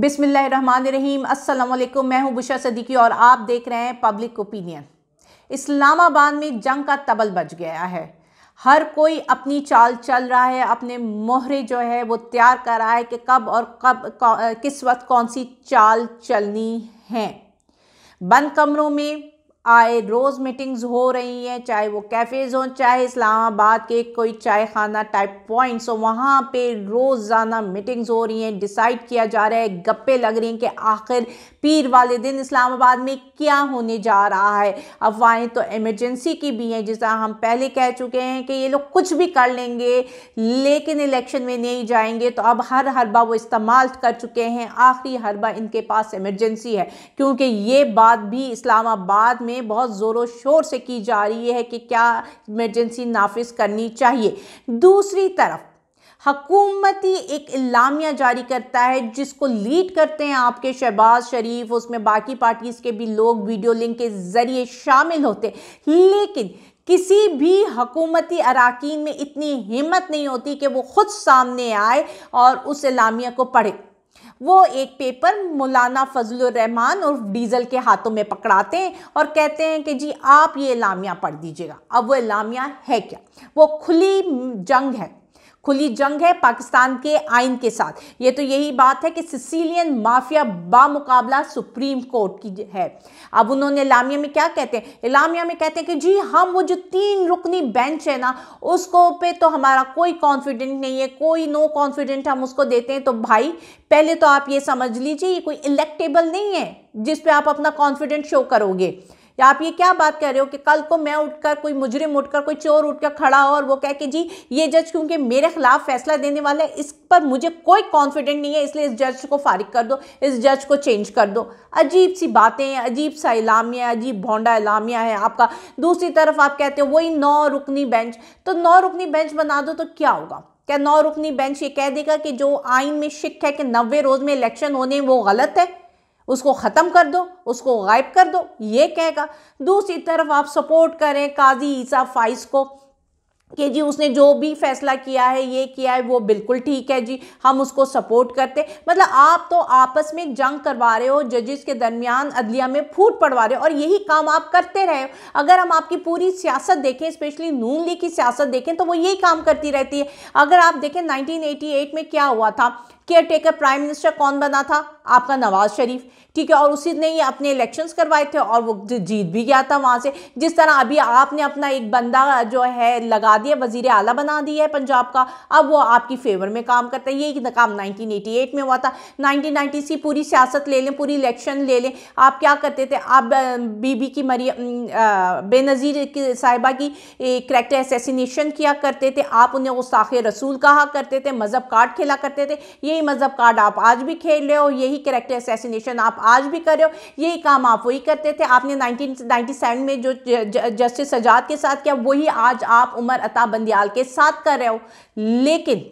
बिसमीम अल्लाम मैं हूं बुशा सदीकी और आप देख रहे हैं पब्लिक ओपिनियन इस्लामाबाद में जंग का तबल बच गया है हर कोई अपनी चाल चल रहा है अपने मोहरे जो है वो तैयार कर रहा है कि कब और कब किस वक्त कौन सी चाल चलनी है बंद कमरों में आए रोज़ मीटिंग्स हो रही हैं चाहे वो कैफ़ेज़ हों चाहे इस्लामाबाद के कोई चाय खाना टाइप पॉइंट्स हो वहाँ पे रोज़ाना मीटिंग्स हो रही हैं डिसाइड किया जा रहा है गप्पे लग रही हैं कि आखिर पीर वाले दिन इस्लामाबाद में क्या होने जा रहा है अफवाहें तो एमरजेंसी की भी हैं जिस हम पहले कह चुके हैं कि ये लोग कुछ भी कर लेंगे लेकिन इलेक्शन में नहीं जाएंगे तो अब हर हरबा वो इस्तेमाल कर चुके हैं आखिरी हरबा इनके पास एमरजेंसी है क्योंकि ये बात भी इस्लामाबाद में बहुत ज़ोरों शोर से की जा रही है कि क्या इमरजेंसी नाफिज करनी चाहिए दूसरी तरफ हकूमती एक इलामिया जारी करता है जिसको लीड करते हैं आपके शहबाज शरीफ उसमें बाकी पार्टीज़ के भी लोग वीडियो लिंक के ज़रिए शामिल होते लेकिन किसी भी हकूमती अरकान में इतनी हिम्मत नहीं होती कि वो खुद सामने आए और उस इलामिया को पढ़े वो एक पेपर मौलाना फजल रहमान और डीजल के हाथों में पकड़ाते हैं और कहते हैं कि जी आप ये इलामिया पढ़ दीजिएगा अब वो इलामिया है क्या वो खुली जंग है खुली जंग है पाकिस्तान के आइन के साथ ये तो यही बात है कि सिसिलियन माफिया बामुकाबला सुप्रीम कोर्ट की है अब उन्होंने इलामिया में क्या कहते हैं इलामिया में कहते हैं कि जी हम वो जो तीन रुकनी बेंच है ना उसको पे तो हमारा कोई कॉन्फिडेंट नहीं है कोई नो कॉन्फिडेंट हम उसको देते हैं तो भाई पहले तो आप ये समझ लीजिए ये कोई इलेक्टेबल नहीं है जिस पे आप अपना कॉन्फिडेंट शो करोगे या आप ये क्या बात कह रहे हो कि कल को मैं उठकर कोई मुजरिम उठकर कोई चोर उठकर खड़ा हो और वो कह के जी ये जज क्योंकि मेरे खिलाफ फैसला देने वाला है इस पर मुझे कोई कॉन्फिडेंट नहीं है इसलिए इस जज को फारिग कर दो इस जज को चेंज कर दो अजीब सी बातें हैं अजीब सा इलामिया अजीब भोंडा इलामिया है आपका दूसरी तरफ आप कहते हो वही नौ रुकनी बेंच तो नौ रुकनी बेंच बना दो तो क्या होगा क्या नौ रुकनी बेंच ये कह देगा कि जो आइन में शिक है कि नब्बे रोज़ में इलेक्शन होने वो गलत है उसको ख़त्म कर दो उसको गायब कर दो ये कहेगा दूसरी तरफ आप सपोर्ट करें काजी ईसा फाइस को कि जी उसने जो भी फैसला किया है ये किया है वो बिल्कुल ठीक है जी हम उसको सपोर्ट करते मतलब आप तो आपस में जंग करवा रहे हो जजेस के दरमियान अदलिया में फूट पड़वा रहे हो और यही काम आप करते रहे हो अगर हम आपकी पूरी सियासत देखें स्पेशली नून लीग की सियासत देखें तो वो यही काम करती रहती है अगर आप देखें 1988 में क्या हुआ था केयर टेकर प्राइम मिनिस्टर कौन बना था आपका नवाज शरीफ ठीक है और उसी ने ये अपने इलेक्शंस करवाए थे और वो जीत भी गया था वहाँ से जिस तरह अभी आपने अपना एक बंदा जो है लगा दिया वजीर आला बना दिया है पंजाब का अब वो आपकी फेवर में काम करता है ये काम 1988 में हुआ था 1990 सी पूरी सियासत ले लें पूरी इलेक्शन ले लें आप क्या करते थे आप बीबी की मरी बेनज़ीर साहिबा की करेक्टर एसेसिनेशन किया करते थे आप उन्हें उस रसूल कहा करते थे मज़हब कार्ड खेला करते थे ये यही मज़हब कार्ड आप आज भी खेल रहे हो यही करेक्टर असैसिनेशन आप आज भी कर रहे हो यही काम आप वही करते थे आपने नाइनटीन में जो जस्टिस सजाद के साथ किया वही आज आप उमर अता बंदियाल के साथ कर रहे हो लेकिन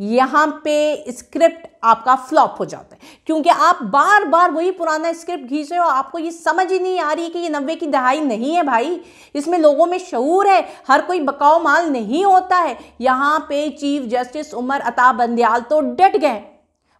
यहाँ पे स्क्रिप्ट आपका फ्लॉप हो जाता है क्योंकि आप बार बार वही पुराना स्क्रिप्ट घींच रहे हो आपको ये समझ ही नहीं आ रही कि ये नब्बे की दहाई नहीं है भाई इसमें लोगों में शूर है हर कोई बकाओ माल नहीं होता है यहाँ पे चीफ जस्टिस उमर अता बंदयाल तो डट गए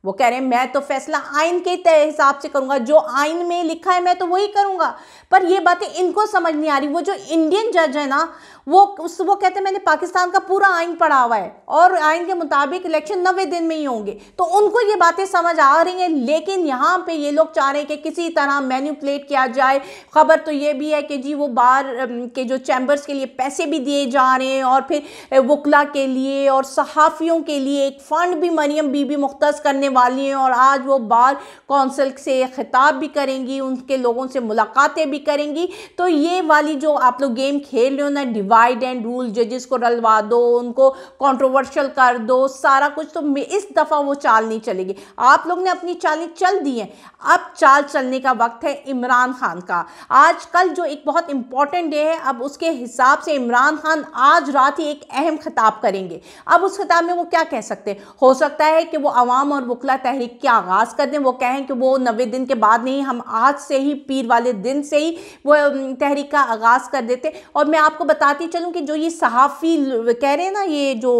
वो कह रहे हैं मैं तो फैसला आइन के हिसाब से करूंगा जो आइन में लिखा है मैं तो वही करूंगा पर ये बातें इनको समझ नहीं आ रही वो जो इंडियन जज है ना वो उस वो कहते हैं मैंने पाकिस्तान का पूरा आइन पढ़ा हुआ है और आइन के मुताबिक इलेक्शन नबे दिन में ही होंगे तो उनको ये बातें समझ आ रही हैं लेकिन यहाँ पे ये लोग चाह रहे हैं कि किसी तरह मैन्यूपलेट किया जाए खबर तो ये भी है कि जी वो बार के जो चैम्बर्स के लिए पैसे भी दिए जा रहे हैं और फिर वकला के लिए और सहाफ़ियों के लिए एक फ़ंड भी मरियम बीबी मुख्त करने वाली हैं और आज वो बार कौंसिल से ख़िताब भी करेंगी उनके लोगों से मुलाकातें भी करेंगी तो ये वाली जो आप लोग गेम खेल रहे हो ना डिवाइड डिवाइड एंड रूल जजेस को रलवा दो उनको कंट्रोवर्शियल कर दो सारा कुछ तो इस दफ़ा वो चाल नहीं चलेगी आप लोग ने अपनी चालें चल दी हैं अब चाल चलने का वक्त है इमरान खान का आज कल जो एक बहुत इंपॉर्टेंट डे है अब उसके हिसाब से इमरान खान आज रात ही एक अहम खिताब करेंगे अब उस खिताब में वो क्या कह सकते हैं हो सकता है कि वो अवाम और वकला तहरीक के आगाज़ कर दें वो कहें कि वो नबे दिन के बाद नहीं हम आज से ही पीर वाले दिन से ही वो तहरीक का आगाज़ कर देते और मैं आपको बताती बताती चलूं कि जो ये सहाफ़ी कह रहे हैं ना ये जो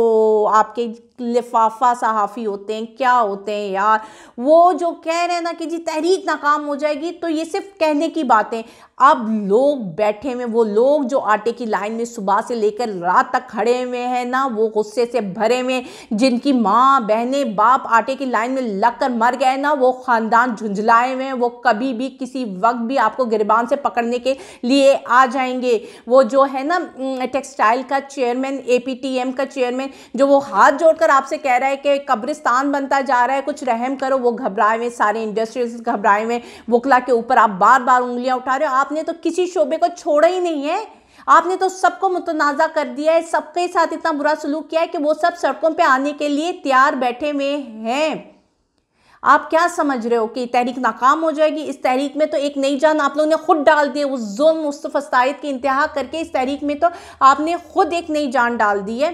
आपके लिफाफा सहाफ़ी होते हैं क्या होते हैं यार वो जो कह रहे हैं ना कि जी तहरीक नाकाम हो जाएगी तो ये सिर्फ कहने की बातें अब लोग बैठे हुए वो लोग जो आटे की लाइन में सुबह से लेकर रात तक खड़े हुए हैं ना वो गुस्से से भरे हुए जिनकी माँ बहनें बाप आटे की लाइन में लग कर मर गए ना वो ख़ानदान झुंझलाए हुए हैं वो कभी भी किसी वक्त भी आपको गिरबान से पकड़ने के लिए आ जाएंगे वो जो है ना टेक्सटाइल का चेयरमैन ए का चेयरमैन जो वो हाथ जोड़कर अगर आपसे कह रहा है कि कब्रिस्तान बनता जा रहा है कुछ रहम करो वो घबराए हुए सारे इंडस्ट्रीज घबराए हुए वकला के ऊपर आप बार बार उंगलियां उठा रहे हो आपने तो किसी शोबे को छोड़ा ही नहीं है आपने तो सबको मुतनाज़ा कर दिया है सबके साथ इतना बुरा सलूक किया है कि वो सब सड़कों पर आने के लिए तैयार बैठे हुए हैं आप क्या समझ रहे हो कि तहरीक नाकाम हो जाएगी इस तहरीक में तो एक नई जान आप लोगों ने खुद डाल दी है उस जुल्म उस फसाइत की इंतहा करके इस तहरीक में तो आपने खुद एक नई जान डाल दी है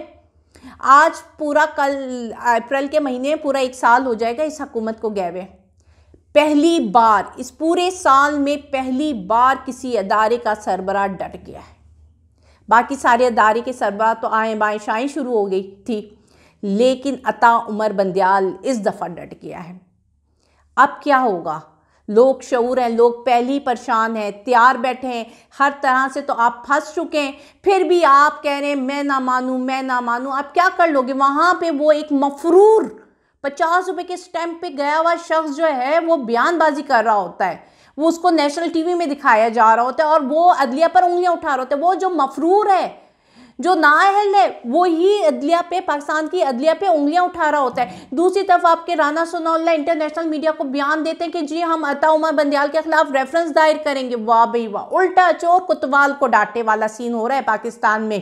आज पूरा कल अप्रैल के महीने पूरा एक साल हो जाएगा इस हकूमत को गए पहली बार इस पूरे साल में पहली बार किसी अदारे का सरबरा डट गया है बाकी सारे अदारे के सरबरा तो आए बाएँ शाएँ शुरू हो गई थी लेकिन अता उमर बंदयाल इस दफ़ा डट गया है अब क्या होगा लोग शूर हैं लोग पहले ही परेशान हैं तैयार बैठे हैं हर तरह से तो आप फंस चुके हैं फिर भी आप कह रहे हैं मैं ना मानूँ मैं ना मानूँ आप क्या कर लोगे वहाँ पे वो एक मफरूर पचास रुपये के स्टैम्प पे गया हुआ शख्स जो है वो बयानबाजी कर रहा होता है वो उसको नेशनल टीवी में दिखाया जा रहा होता है और वो अदलिया पर उंगलियाँ उठा रहा होता है वो जो मफरूर है जो नाअहल है वो ही अदलिया पे पाकिस्तान की अदलिया पे उंगलियां उठा रहा होता है दूसरी तरफ आपके राना सोना इंटरनेशनल मीडिया को बयान देते हैं कि जी हम अता उमर बंदियाल के खिलाफ रेफरेंस दायर करेंगे वाह भाई वाह उल्टा चोर कुतवाल को डांटे वाला सीन हो रहा है पाकिस्तान में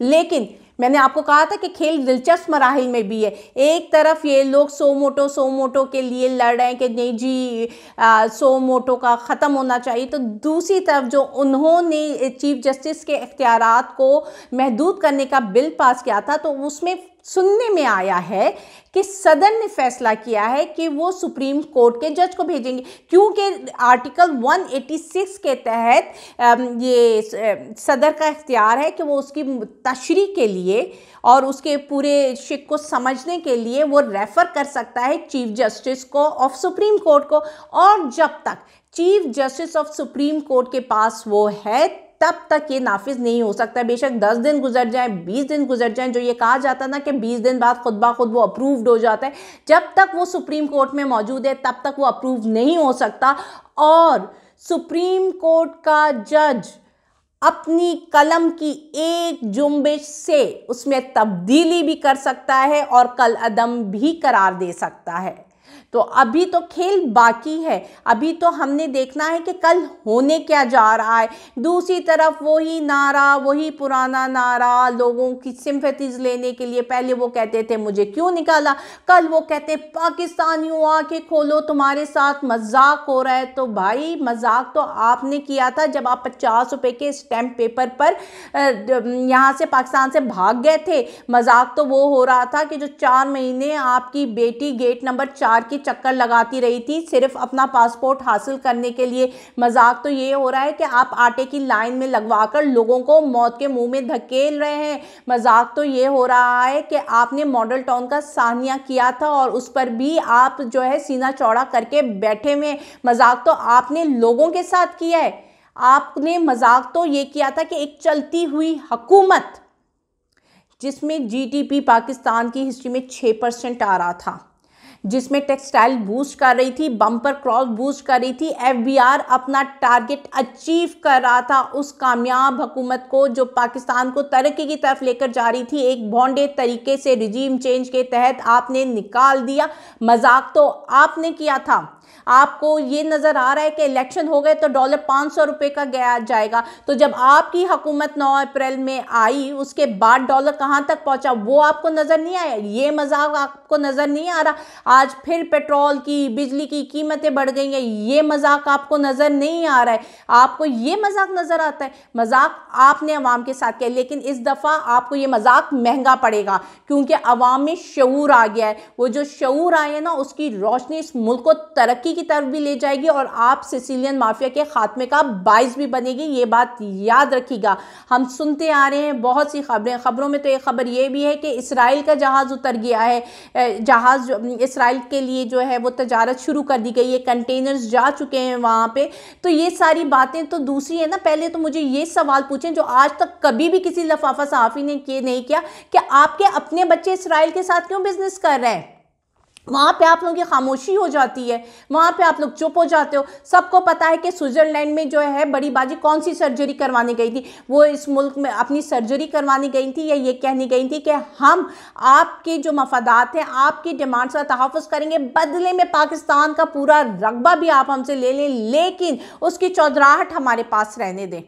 लेकिन मैंने आपको कहा था कि खेल दिलचस्प मराहल में भी है एक तरफ ये लोग सो मोटो सो मोटो के लिए लड़ रहे हैं कि नहीं जी आ, सो मोटो का ख़त्म होना चाहिए तो दूसरी तरफ जो उन्होंने चीफ जस्टिस के इख्तियार को महदूद करने का बिल पास किया था तो उसमें सुनने में आया है कि सदन ने फैसला किया है कि वो सुप्रीम कोर्ट के जज को भेजेंगे क्योंकि आर्टिकल 186 के तहत ये सदर का इख्तियार है कि वो उसकी तशरी के लिए और उसके पूरे शिक को समझने के लिए वो रेफ़र कर सकता है चीफ जस्टिस को ऑफ सुप्रीम कोर्ट को और जब तक chief justice of supreme court के पास वो है तब तक ये नाफिज नहीं हो सकता बेशक दस दिन गुजर जाए बीस दिन गुजर जाए जो ये कहा जाता ना कि बीस दिन बाद खुद बा खुद वो अप्रूव्ड हो जाता है जब तक वो सुप्रीम कोर्ट में मौजूद है तब तक वो अप्रूव नहीं हो सकता और सुप्रीम कोर्ट का जज अपनी कलम की एक जुम्बिश से उसमें तब्दीली भी कर सकता है और कल अदम भी करार दे सकता है तो अभी तो खेल बाकी है अभी तो हमने देखना है कि कल होने क्या जा रहा है दूसरी तरफ वही नारा वही पुराना नारा लोगों की सिम्फेतीज़ लेने के लिए पहले वो कहते थे मुझे क्यों निकाला कल वो कहते पाकिस्तानियों आके खोलो तुम्हारे साथ मजाक हो रहा है तो भाई मजाक तो आपने किया था जब आप पचास रुपये के स्टैम्प पेपर पर यहाँ से पाकिस्तान से भाग गए थे मजाक तो वो हो रहा था कि जो चार महीने आपकी बेटी गेट नंबर चार बाहर की चक्कर लगाती रही थी सिर्फ अपना पासपोर्ट हासिल करने के लिए मजाक तो ये हो रहा है कि आप आटे की लाइन में लगवाकर लोगों को मौत के मुंह में धकेल रहे हैं मजाक तो ये हो रहा है कि आपने मॉडल टाउन का सानिया किया था और उस पर भी आप जो है सीना चौड़ा करके बैठे हुए मजाक तो आपने लोगों के साथ किया है आपने मजाक तो ये किया था कि एक चलती हुई हकूमत जिसमें जीडीपी पाकिस्तान की हिस्ट्री में छः परसेंट आ रहा था जिसमें टेक्सटाइल बूस्ट कर रही थी बम्पर क्रॉस बूस्ट कर रही थी एफबीआर अपना टारगेट अचीव कर रहा था उस कामयाब हुकूमत को जो पाकिस्तान को तरक्की की तरफ लेकर जा रही थी एक बॉन्डे तरीके से रिजीम चेंज के तहत आपने निकाल दिया मजाक तो आपने किया था आपको ये नज़र आ रहा है कि इलेक्शन हो गए तो डॉलर पाँच सौ रुपये का गया जाएगा तो जब आपकी हुकूमत नौ अप्रैल में आई उसके बाद डॉलर कहाँ तक पहुँचा वो आपको नज़र नहीं आया ये मजाक आपको नज़र नहीं आ रहा आज फिर पेट्रोल की बिजली की कीमतें बढ़ गई हैं ये मजाक आपको नज़र नहीं आ रहा है आपको ये मजाक नज़र आता है मजाक आपने आवाम के साथ किया लेकिन इस दफ़ा आपको ये मजाक महंगा पड़ेगा क्योंकि अवाम में शूर आ गया है वो जो शूर आए ना उसकी रोशनी इस मुल्क को तरक्की तरक्की की तरफ भी ले जाएगी और आप सिसिलियन माफिया के खात्मे का बाइस भी बनेगी ये बात याद रखिएगा हम सुनते आ रहे हैं बहुत सी खबरें खबरों में तो एक खबर ये भी है कि इसराइल का जहाज़ उतर गया है जहाज़ इसराइल के लिए जो है वो तजारत शुरू कर दी गई है कंटेनर्स जा चुके हैं वहाँ पर तो ये सारी बातें तो दूसरी है ना पहले तो मुझे ये सवाल पूछें जो आज तक कभी भी किसी लफाफा सहाफ़ी ने ये नहीं किया कि आपके अपने बच्चे इसराइल के साथ क्यों बिज़नेस कर रहे हैं वहाँ पे आप लोगों की खामोशी हो जाती है वहाँ पे आप लोग चुप हो जाते हो सबको पता है कि स्विट्ज़रलैंड में जो है बड़ी बाजी कौन सी सर्जरी करवाने गई थी वो इस मुल्क में अपनी सर्जरी करवाने गई थी या ये कहने गई थी कि हम आपके जो मफादात हैं आपकी डिमांड्स का तहफ़ करेंगे बदले में पाकिस्तान का पूरा रकबा भी आप हमसे ले लें लेकिन उसकी चौधराहट हमारे पास रहने दें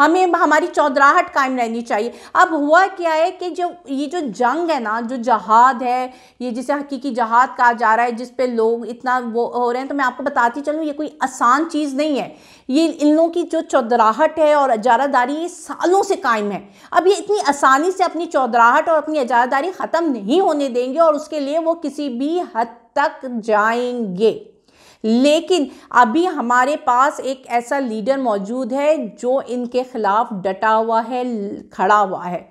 हमें हमारी चौधराहट कायम रहनी चाहिए अब हुआ क्या है कि जो ये जो जंग है ना जो जहाद है ये जिसे हकीकी जहाद कहा जा रहा है जिस पे लोग इतना वो हो रहे हैं तो मैं आपको बताती चलूँ ये कोई आसान चीज़ नहीं है ये इन लोगों की जो चौधराहट है और अजारादारी ये सालों से कायम है अब ये इतनी आसानी से अपनी चौधराहट और अपनी अजारादारी ख़त्म नहीं होने देंगे और उसके लिए वो किसी भी हद तक जाएंगे लेकिन अभी हमारे पास एक ऐसा लीडर मौजूद है जो इनके ख़िलाफ़ डटा हुआ है खड़ा हुआ है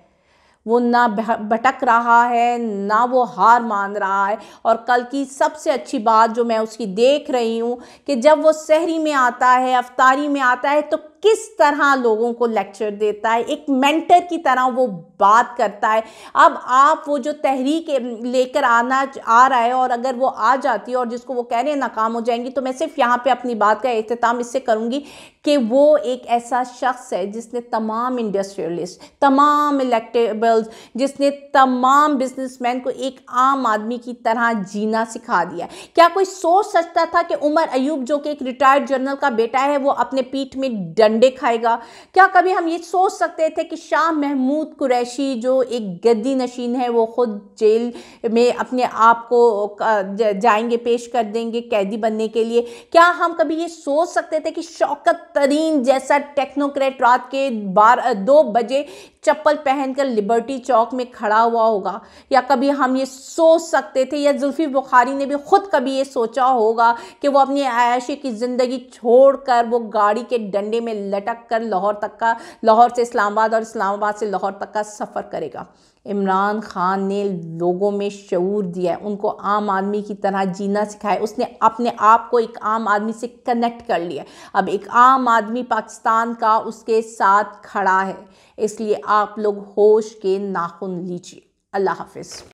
वो ना भटक रहा है ना वो हार मान रहा है और कल की सबसे अच्छी बात जो मैं उसकी देख रही हूँ कि जब वो शहरी में आता है अफतारी में आता है तो किस तरह लोगों को लेक्चर देता है एक मेंटर की तरह वो बात करता है अब आप वो जो तहरीक लेकर आना आ रहा है और अगर वो आ जाती है और जिसको वो कह रहे हैं नाकाम हो जाएंगी तो मैं सिर्फ यहाँ पे अपनी बात का अख्ताम इससे करूँगी कि वो एक ऐसा शख्स है जिसने तमाम इंडस्ट्रियलिस्ट तमाम इलेक्टेबल्स जिसने तमाम बिजनेस को एक आम आदमी की तरह जीना सिखा दिया क्या कोई सोच सकता था कि उमर अयूब जो कि एक रिटायर्ड जनरल का बेटा है वो अपने पीठ में डर डंडे खाएगा क्या कभी हम ये सोच सकते थे कि शाह महमूद कुरैशी जो एक गद्दी नशीन है वो खुद जेल में अपने आप को जाएंगे पेश कर देंगे कैदी बनने के लिए क्या हम कभी ये सोच सकते थे कि शौकत तरीन जैसा टेक्नोक्रेट रात के बार दो बजे चप्पल पहनकर लिबर्टी चौक में खड़ा हुआ होगा या कभी हम ये सोच सकते थे या जुल्फी बुखारी ने भी ख़ुद कभी ये सोचा होगा कि वो अपनी आयाशी की ज़िंदगी छोड़कर वो गाड़ी के डंडे में लटक कर लाहौर तक का लाहौर से इस्लामाबाद और इस्लामाबाद से लाहौर तक का सफ़र करेगा इमरान खान ने लोगों में शूर दिया है उनको आम आदमी की तरह जीना सिखाया उसने अपने आप को एक आम आदमी से कनेक्ट कर लिया अब एक आम आदमी पाकिस्तान का उसके साथ खड़ा है इसलिए आप लोग होश के नाखुन लीजिए अल्लाह हाफिज़